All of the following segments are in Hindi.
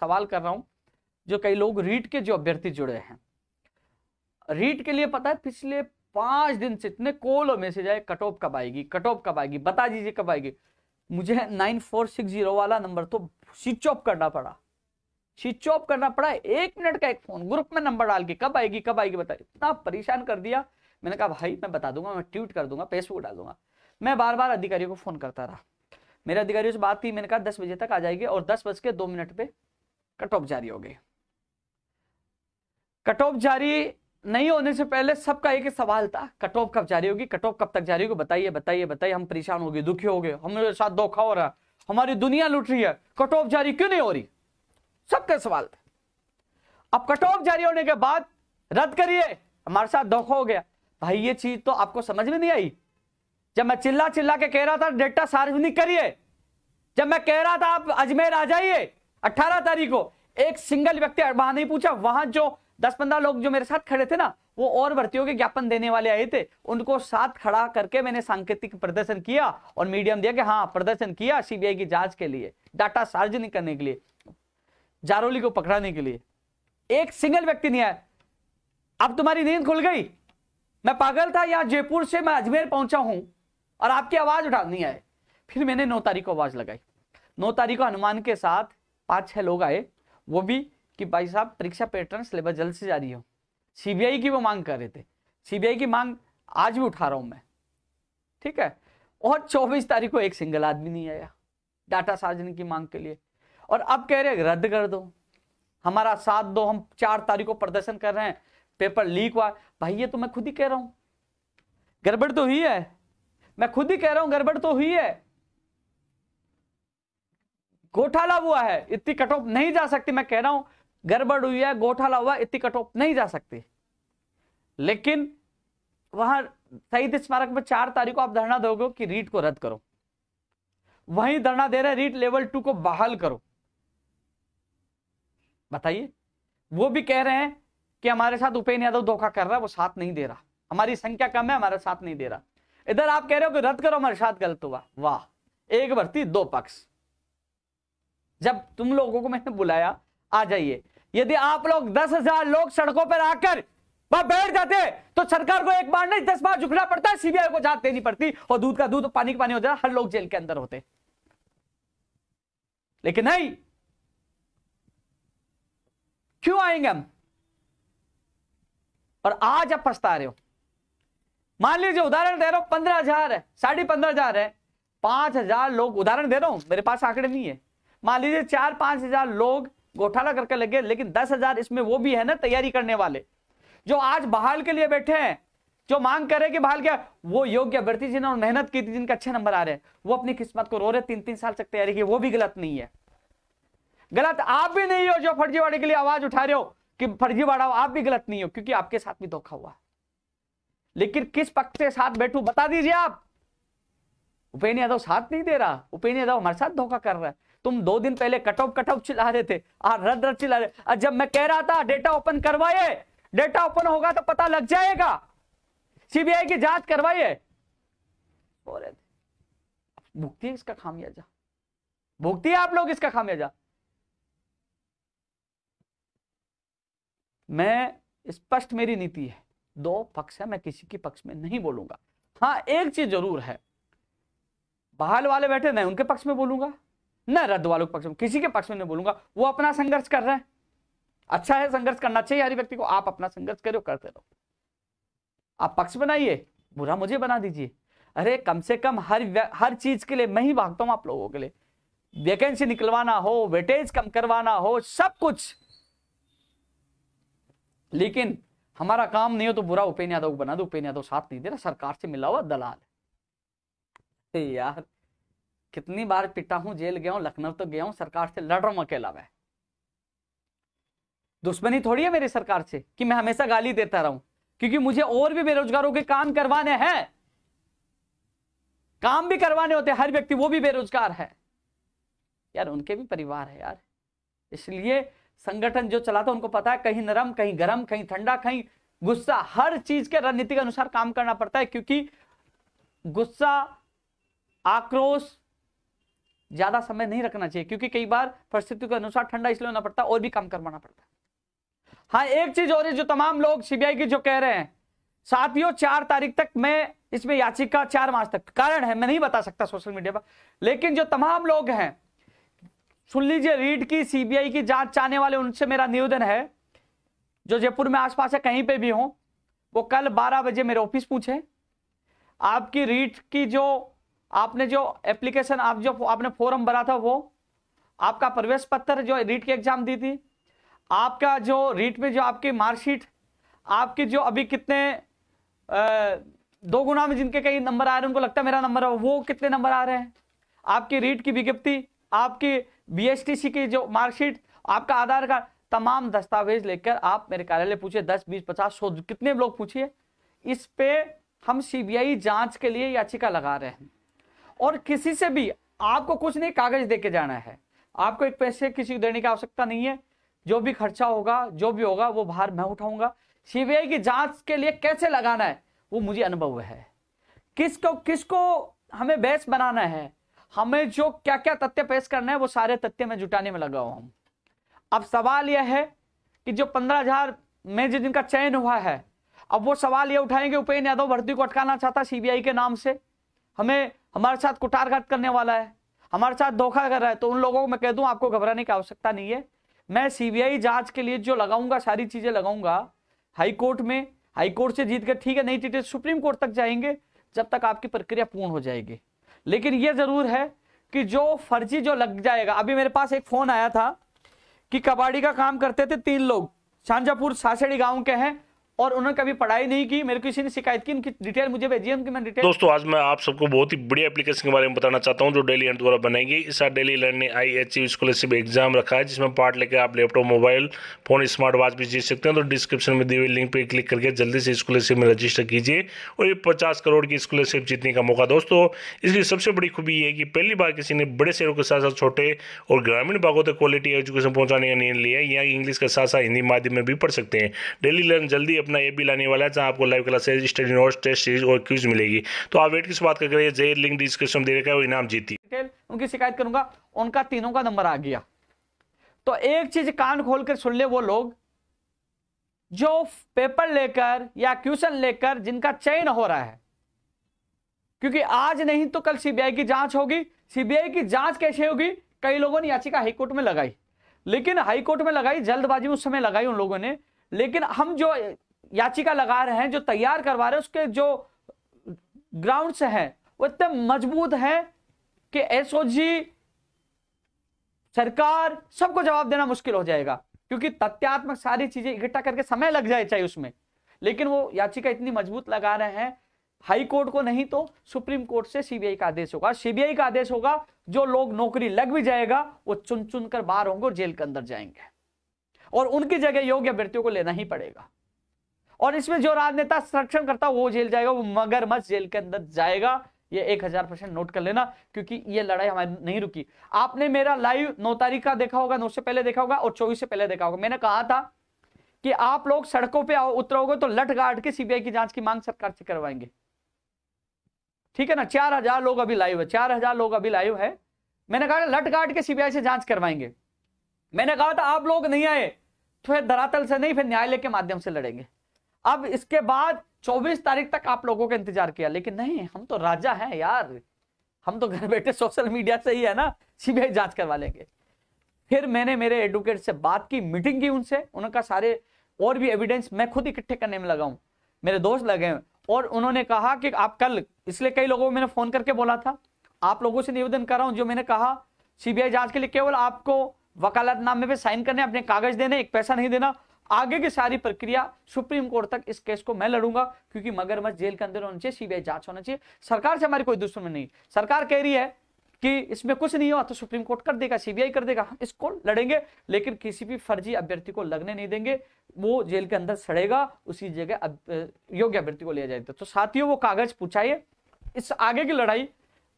सवाल कर रहा हूं जो कई लोग रीट के जो अभ्यर्थी जुड़े हैं रीट के लिए पता है पिछले पांच दिन से इतने कॉल और मैसेज आए कट ऑफ कब आएगी कट ऑफ कब आएगी बता दीजिए कब आएगी मुझे नाइन फोर सिक्स जीरो वाला नंबर तो स्विच ऑफ करना पड़ा स्विच ऑफ करना पड़ा एक मिनट का एक फोन ग्रुप में नंबर डाल के कब आएगी कब आएगी बता इतना परेशान कर दिया मैंने कहा भाई मैं बता दूंगा मैं ट्वीट कर दूंगा फेसबुक डाल दूंगा मैं बार बार अधिकारियों को फोन करता रहा मेरे अधिकारियों से बात की मैंने कहा दस बजे तक आ जाएगी और दस बज के दो मिनट पे कट ऑफ जारी हो गई कट ऑफ जारी नहीं होने से पहले सबका एक सवाल था कट ऑफ कब जारी होगी कट ऑफ कब तक जारी होगी बताइए बताइए बताइए हम परेशान हो गए दुखी हो गए हमारे साथ धोखा हो रहा हमारी दुनिया लुट रही है कट ऑफ जारी क्यों नहीं हो रही सबका सवाल था अब कट ऑफ जारी होने के बाद रद्द करिए हमारे साथ धोखा हो गया भाई ये चीज तो आपको समझ में नहीं आई जब मैं चिल्ला चिल्ला के कह रहा था डेटा सार्वजनिक करिए जब मैं कह रहा था आप अजमेर आ जाइए अठारह तारीख को एक सिंगल व्यक्ति वहां नहीं पूछा वहां जो दस पंद्रह लोग जो मेरे साथ खड़े थे ना वो और भर्तियों के ज्ञापन देने वाले आए थे उनको साथ खड़ा करके मैंने सांकेतिक प्रदर्शन किया और मीडियम दिया कि हाँ प्रदर्शन किया सीबीआई की जांच के लिए डाटा सार्वजनिक करने के लिए जारोली को पकड़ाने के लिए एक सिंगल व्यक्ति नहीं आया अब तुम्हारी नींद खुल गई मैं पागल था यहां जयपुर से मैं अजमेर पहुंचा हूं और आपकी आवाज उठा नहीं आए फिर मैंने नौ तारीख को आवाज लगाई नौ तारीख को हनुमान के साथ पाँच छः लोग आए वो भी कि भाई साहब परीक्षा पैटर्न सिलेबस जल्द से जारी हो सीबीआई की वो मांग कर रहे थे सीबीआई की मांग आज भी उठा रहा हूँ मैं ठीक है और 24 तारीख को एक सिंगल आदमी नहीं आया डाटा सार्वजनिक की मांग के लिए और अब कह रहे रद्द कर दो हमारा साथ दो हम चार तारीख को प्रदर्शन कर रहे हैं पेपर लीक हुआ भाई ये तो मैं खुद ही कह रहा हूँ गड़बड़ तो हुई है मैं खुद ही कह रहा हूँ गड़बड़ तो हुई है घोटाला हुआ है इतनी कट ऑफ नहीं जा सकती मैं कह रहा हूं गड़बड़ हुई है घोटाला हुआ इतनी कट ऑफ नहीं जा सकती लेकिन वहां शहीद स्मारक में चार तारीख को आप धरना दोगे कि रीट को रद्द करो वहीं धरना दे रहे रीट लेवल टू को बहाल करो बताइए वो भी कह रहे हैं कि हमारे साथ उपेन्द्र यादव धोखा कर रहा है वो साथ नहीं दे रहा हमारी संख्या कम है हमारा साथ नहीं दे रहा इधर आप कह रहे हो कि रद्द करो हमारे साथ गलत हुआ वाह एक भर्ती दो पक्ष जब तुम लोगों को मैंने बुलाया आ जाइए यदि आप लोग दस हजार लोग सड़कों पर आकर बैठ जाते तो सरकार को एक बार नहीं दस बार झुकना पड़ता है सीबीआई को जांच देनी पड़ती और दूध का दूध पानी का पानी हो जाता हर लोग जेल के अंदर होते लेकिन नहीं क्यों आएंगे हम और आज आप पछता रहे हो मान लीजिए उदाहरण दे रहा हूं पंद्रह हजार है साढ़े पंद्रह हजार है पांच हजार लोग उदाहरण दे रहा हूं मेरे पास आंकड़े नहीं है मान लीजिए चार पांच हजार लोग घोटाला करके लगे लेकिन दस हजार इसमें वो भी है ना तैयारी करने वाले जो आज बहाल के लिए बैठे हैं जो मांग करे कि बहाल क्या वो योग्य अभ्यर्थी जिन्होंने मेहनत की थी जिनके अच्छे नंबर आ रहे हैं वो अपनी किस्मत को रो रहे तीन तीन साल तक तैयारी की वो भी गलत नहीं है गलत आप भी नहीं हो जो फर्जीवाड़े के लिए आवाज उठा रहे हो कि फर्जीवाड़ा आप भी गलत नहीं हो क्योंकि आपके साथ भी धोखा हुआ लेकिन किस पक्ष के साथ बैठू बता दीजिए आप उपेन्द्र यादव साथ नहीं दे रहा उपेन्द्र यादव हमारे साथ धोखा कर रहा है तुम दो दिन पहले कट ऑफ कट ऑफ चिल्ला रहे थे आ, रद रद चिल्ला रहे और जब मैं कह रहा था डेटा ओपन करवाइए डेटा ओपन होगा तो पता लग जाएगा सीबीआई की जांच करवाइए भुगती है इसका खामियाजा भुगती है आप लोग इसका खामियाजा मैं स्पष्ट मेरी नीति है दो पक्ष है मैं किसी के पक्ष में नहीं बोलूंगा हाँ एक चीज जरूर है बहाल वाले बैठे नहीं उनके पक्ष में बोलूंगा मैं रद्द वालों के पक्ष में किसी के पक्ष में नहीं बोलूंगा वो अपना संघर्ष कर रहे हैं अच्छा है संघर्ष करना चाहिए हर व्यक्ति को आप अपना संघर्ष करो करते रहो आप पक्ष बनाइए बुरा मुझे बना दीजिए अरे कम से कम हर हर चीज के लिए मैं ही भागता हूं आप लोगों के लिए वैकेंसी निकलवाना हो वेटेज कम करवाना हो सब कुछ लेकिन हमारा काम नहीं हो तो बुरा उपेन यादव को बना दो उपेन यादव साथ नहीं दे रहा सरकार से मिला हुआ दलाल यार कितनी बार पिटा हूं जेल गया हूं लखनऊ तो गया हूं सरकार से लड़ रहा हूं अकेला मैं दुश्मनी थोड़ी है मेरी सरकार से कि मैं हमेशा गाली देता रहूं क्योंकि मुझे और भी बेरोजगारों के काम करवाने हैं काम भी करवाने होते हर व्यक्ति वो भी बेरोजगार है यार उनके भी परिवार है यार इसलिए संगठन जो चलाता है उनको पता है कहीं नरम कहीं गर्म कहीं ठंडा कहीं गुस्सा हर चीज के रणनीति के अनुसार काम करना पड़ता है क्योंकि गुस्सा आक्रोश ज्यादा समय नहीं रखना चाहिए क्योंकि कई बार परिस्थितियों के अनुसार ठंडा इसलिए होना पड़ता है और भी काम करवाना पड़ता है हाँ एक चीज और है जो तमाम लोग सीबीआई की जो कह रहे हैं साथियों चार तारीख तक मैं इसमें याचिका चार मार्च तक कारण है मैं नहीं बता सकता सोशल मीडिया पर लेकिन जो तमाम लोग हैं सुन लीजिए रीड की सीबीआई की जांच चाहने वाले उनसे मेरा निवेदन है जो जयपुर में आसपास है कहीं पे भी हो वो कल 12 बजे मेरे ऑफिस पूछे आपकी रीट की जो आपने जो एप्लीकेशन आप जो आपने फॉर्म भरा था वो आपका प्रवेश पत्र जो रीट की एग्जाम दी थी आपका जो रीट में जो आपकी मार्कशीट आपके जो अभी कितने आ, दो गुना में जिनके कई नंबर आ रहे हैं उनको लगता है मेरा नंबर वो कितने नंबर आ रहे हैं आपकी रीट की विज्ञप्ति आपकी बीएसटीसी की जो मार्कशीट आपका आधार कार्ड तमाम दस्तावेज लेकर आप मेरे कार्यालय पूछिए दस बीस पचास सौ कितने लोग पूछिए इस पे हम सीबीआई जांच के लिए याचिका लगा रहे हैं और किसी से भी आपको कुछ नहीं कागज दे के जाना है आपको एक पैसे किसी को देने की आवश्यकता नहीं है जो भी खर्चा होगा जो भी होगा वो बाहर मैं उठाऊंगा सीबीआई की जांच के लिए कैसे लगाना है वो मुझे अनुभव है किसको किसको हमें बेस बनाना है हमें जो क्या क्या तथ्य पेश करना है वो सारे तथ्य में जुटाने में लगा हुआ हूं अब सवाल यह है कि जो पंद्रह हजार में जिनका चयन हुआ है अब वो सवाल ये उठाएंगे उपेन्द्र यादव भर्ती को अटकाना चाहता सीबीआई के नाम से हमें हमारे साथ कुटारघात करने वाला है हमारे साथ धोखा कर रहा है तो उन लोगों को मैं कह दूं आपको घबराने की आवश्यकता नहीं है मैं सीबीआई जांच के लिए जो लगाऊंगा सारी चीजें लगाऊंगा हाई कोर्ट में हाई कोर्ट से जीत कर ठीक है नहीं जीते सुप्रीम कोर्ट तक जाएंगे जब तक आपकी प्रक्रिया पूर्ण हो जाएगी लेकिन यह जरूर है कि जो फर्जी जो लग जाएगा अभी मेरे पास एक फोन आया था कि कबाड़ी का काम करते थे तीन लोग सांझापुर सासेड़ी गांव के हैं और उन्होंने कभी पढ़ाई नहीं की मेरे किसी ने शिकायत की इनकी डिटेल मुझे भेजी है उनकी मैं डिटेल दोस्तों आज मैं आप सबको बहुत ही बढ़िया एप्लीकेशन के बारे में बताना चाहता हूँ जो डेली लर्न द्वारा गई इस डेली लर्न ने आई एच स्कॉलरशिप एग्जाम रखा है जिसमें पार्ट लेकर आप laptop mobile phone smart watch भी जीत सकते हैं तो डिस्क्रिप्शन में दी हुई लिंक पर क्लिक करके जल्दी से स्कॉलरशिप में रजिस्टर कीजिए और ये पचास करोड़ की स्कॉलरशिप जीतने का मौका दोस्तों इसकी सबसे बड़ी खूबी ये है कि पहली बार किसी ने बड़े शहरों के साथ साथ छोटे और ग्रामीण भागों तक क्वालिटी एजुकेशन पहुँचाने का निर्णय लिया यहाँ इंग्लिश के साथ साथ हिंदी माध्यम में भी पढ़ सकते हैं डेली लर्न जल्दी अपना ये बिल आने वाला है जहाँ आपको live classes study notes test series और क्यूज मिलेगी तो आप वेट किस बात कर रहे जय लिंक डिस्क्रिप्शन दे रखा है वो इनाम जीती उनकी शिकायत करूंगा उनका तीनों का नंबर आ गया तो एक चीज कान खोल कर सुन ले वो लोग जो पेपर लेकर या क्वेश्चन लेकर जिनका चयन हो रहा है क्योंकि आज नहीं तो कल सीबीआई की जांच होगी सीबीआई की जांच कैसे होगी कई लोगों ने याचिका हाईकोर्ट में लगाई लेकिन हाईकोर्ट में लगाई जल्दबाजी में उस समय लगाई उन लोगों ने लेकिन हम जो याचिका लगा रहे हैं जो तैयार करवा रहे हैं उसके जो ग्राउंड्स हैं वो इतने मजबूत हैं कि एसओजी सरकार सबको जवाब देना मुश्किल हो जाएगा क्योंकि तथ्यात्मक सारी चीजें इकट्ठा करके समय लग जाए चाहिए उसमें लेकिन वो याचिका इतनी मजबूत लगा रहे हैं हाई कोर्ट को नहीं तो सुप्रीम कोर्ट से सीबीआई का आदेश होगा सीबीआई का आदेश होगा जो लोग नौकरी लग भी जाएगा वो चुन चुन कर बाहर होंगे और जेल के अंदर जाएंगे और उनकी जगह योग्य अभ्यर्थियों को लेना ही पड़ेगा और इसमें जो राजनेता संरक्षण करता वो जेल जाएगा वो मगरमच्छ जेल के अंदर जाएगा ये एक हजार परसेंट नोट कर लेना क्योंकि ये लड़ाई हमारी नहीं रुकी आपने मेरा लाइव नौ तारीख का देखा होगा नौ से पहले देखा होगा और चौबीस से पहले देखा होगा मैंने कहा था कि आप लोग सड़कों पे आओ उतरोगे तो लट गाट के सीबीआई की जांच की मांग सरकार से करवाएंगे ठीक है ना चार हजार लोग अभी लाइव है चार हजार लोग अभी लाइव है मैंने कहा लट गाट के सीबीआई से जांच करवाएंगे मैंने कहा था आप लोग नहीं आए तो फिर धरातल से नहीं फिर न्यायालय के माध्यम से लड़ेंगे अब इसके बाद 24 तारीख तक आप लोगों का इंतजार किया लेकिन नहीं हम तो राजा हैं यार हम तो घर बैठे सोशल मीडिया से ही है ना सीबीआई जांच करवा लेंगे फिर मैंने मेरे एडवोकेट से बात की मीटिंग की उनसे उनका सारे और भी एविडेंस मैं खुद इकट्ठे करने में लगा हूँ मेरे दोस्त लगे हैं और उन्होंने कहा कि आप कल इसलिए कई लोगों को मैंने फोन करके बोला था आप लोगों से निवेदन कर रहा हूं जो मैंने कहा सीबीआई जांच के लिए केवल आपको वकालतनामे पे साइन करने अपने कागज देने एक पैसा नहीं देना आगे की सारी प्रक्रिया सुप्रीम कोर्ट तक इस केस को मैं लड़ूंगा क्योंकि मगरमच्छ जेल के अंदर होना चाहिए सीबीआई जांच होना चाहिए सरकार से हमारी कोई दुश्मनी नहीं सरकार कह रही है कि इसमें कुछ नहीं हुआ तो सुप्रीम कोर्ट कर देगा सीबीआई कर देगा हम हाँ, इसको लड़ेंगे लेकिन किसी भी फर्जी अभ्यर्थी को लगने नहीं देंगे वो जेल के अंदर सड़ेगा उसी जगह योग्य अभ्यर्थी को लिया जाएगा तो साथियों वो कागज पूछाइए इस आगे की लड़ाई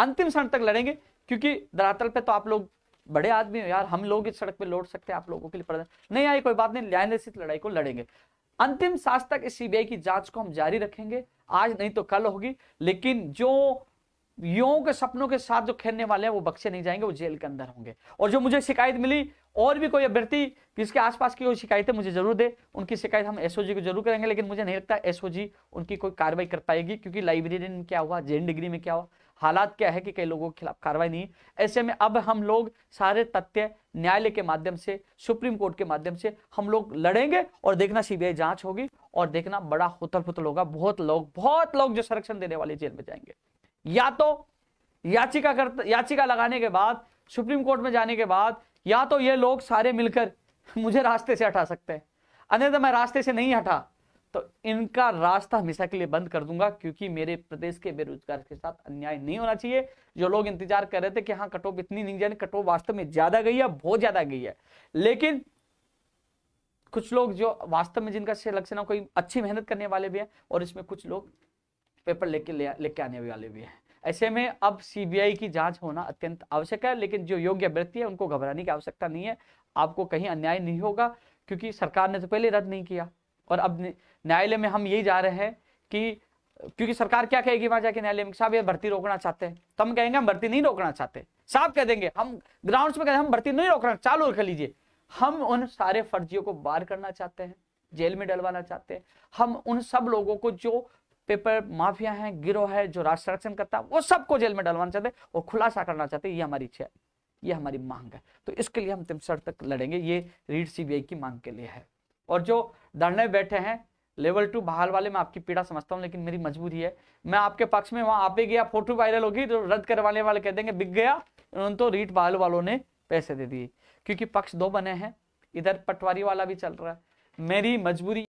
अंतिम क्षण तक लड़ेंगे क्योंकि धरातल पे तो आप लोग बड़े आदमी हो यार हम लोग इस सड़क पे लौट सकते हैं आप लोगों के लिए प्रदर्शन नहीं आई कोई बात नहीं न्यायालय लड़ाई को लड़ेंगे अंतिम शास तक इस सीबीआई की जांच को हम जारी रखेंगे आज नहीं तो कल होगी लेकिन जो युवाओं के सपनों के साथ जो खेलने वाले हैं वो बक्से नहीं जाएंगे वो जेल के अंदर होंगे और जो मुझे शिकायत मिली और भी कोई अभ्यर्थी जिसके आसपास की कोई शिकायतें मुझे जरूर दे उनकी शिकायत हम एसओजी को जरूर करेंगे लेकिन मुझे नहीं लगता एसओजी उनकी कोई कार्रवाई कर पाएगी क्योंकि लाइब्रेरियन में क्या हुआ जेन डिग्री में क्या हुआ हालात क्या है कि कई लोगों के खिलाफ कार्रवाई नहीं ऐसे में अब हम लोग सारे तथ्य न्यायालय के माध्यम से सुप्रीम कोर्ट के माध्यम से हम लोग लड़ेंगे और देखना सीबीआई जांच होगी और देखना बड़ा होतल फुतल होगा बहुत लोग बहुत लोग जो संरक्षण देने वाले जेल में जाएंगे या तो याचिका कर याचिका लगाने के बाद सुप्रीम कोर्ट में जाने के बाद या तो ये लोग सारे मिलकर मुझे रास्ते से हटा सकते हैं अन्य मैं रास्ते से नहीं हटा तो इनका रास्ता हमेशा के लिए बंद कर दूंगा क्योंकि मेरे प्रदेश के बेरोजगार के साथ अन्याय नहीं होना चाहिए जो लोग इंतजार कर रहे थे कि हाँ कटोप इतनी नहीं जानी कटोप वास्तव में ज्यादा गई है बहुत ज्यादा गई है लेकिन कुछ लोग जो वास्तव में जिनका सिलेक्शन है कोई अच्छी मेहनत करने वाले भी हैं और इसमें कुछ लोग पेपर लेके लेके आने वाले भी हैं ऐसे में अब सीबीआई की जांच होना अत्यंत आवश्यक है लेकिन जो योग्य व्यक्ति है उनको घबराने की आवश्यकता नहीं है आपको कहीं अन्याय नहीं होगा क्योंकि सरकार ने तो पहले रद्द नहीं किया और अब न्यायालय में हम यही जा रहे हैं कि क्योंकि सरकार क्या कहेगी वहां जाके न्यायालय में साहब ये भर्ती रोकना चाहते हैं तो हम कहेंगे हम भर्ती नहीं रोकना चाहते साहब कह देंगे हम ग्राउंड में कहते हम भर्ती नहीं रोकना चालू रख लीजिए हम उन सारे फर्जियों को बार करना चाहते हैं जेल में डलवाना चाहते हैं हम उन सब लोगों को जो पेपर माफिया है गिरोह है जो राष्ट्र संरक्षण करता है वो सबको जेल में डलवाना चाहते हैं और खुलासा करना चाहते हैं ये हमारी इच्छा है ये हमारी मांग है तो इसके लिए हम तिमसर तक लड़ेंगे ये रीड सीबीआई की मांग के लिए है और जो धरने बैठे हैं लेवल टू बहाल वाले मैं आपकी पीड़ा समझता हूँ लेकिन मेरी मजबूरी है मैं आपके पक्ष में वहाँ आप ही गया फोटो वायरल होगी तो रद्द करवाने वाले कह देंगे बिक गया उन्होंने तो रीट बहाल वालों ने पैसे दे दिए क्योंकि पक्ष दो बने हैं इधर पटवारी वाला भी चल रहा है मेरी मजबूरी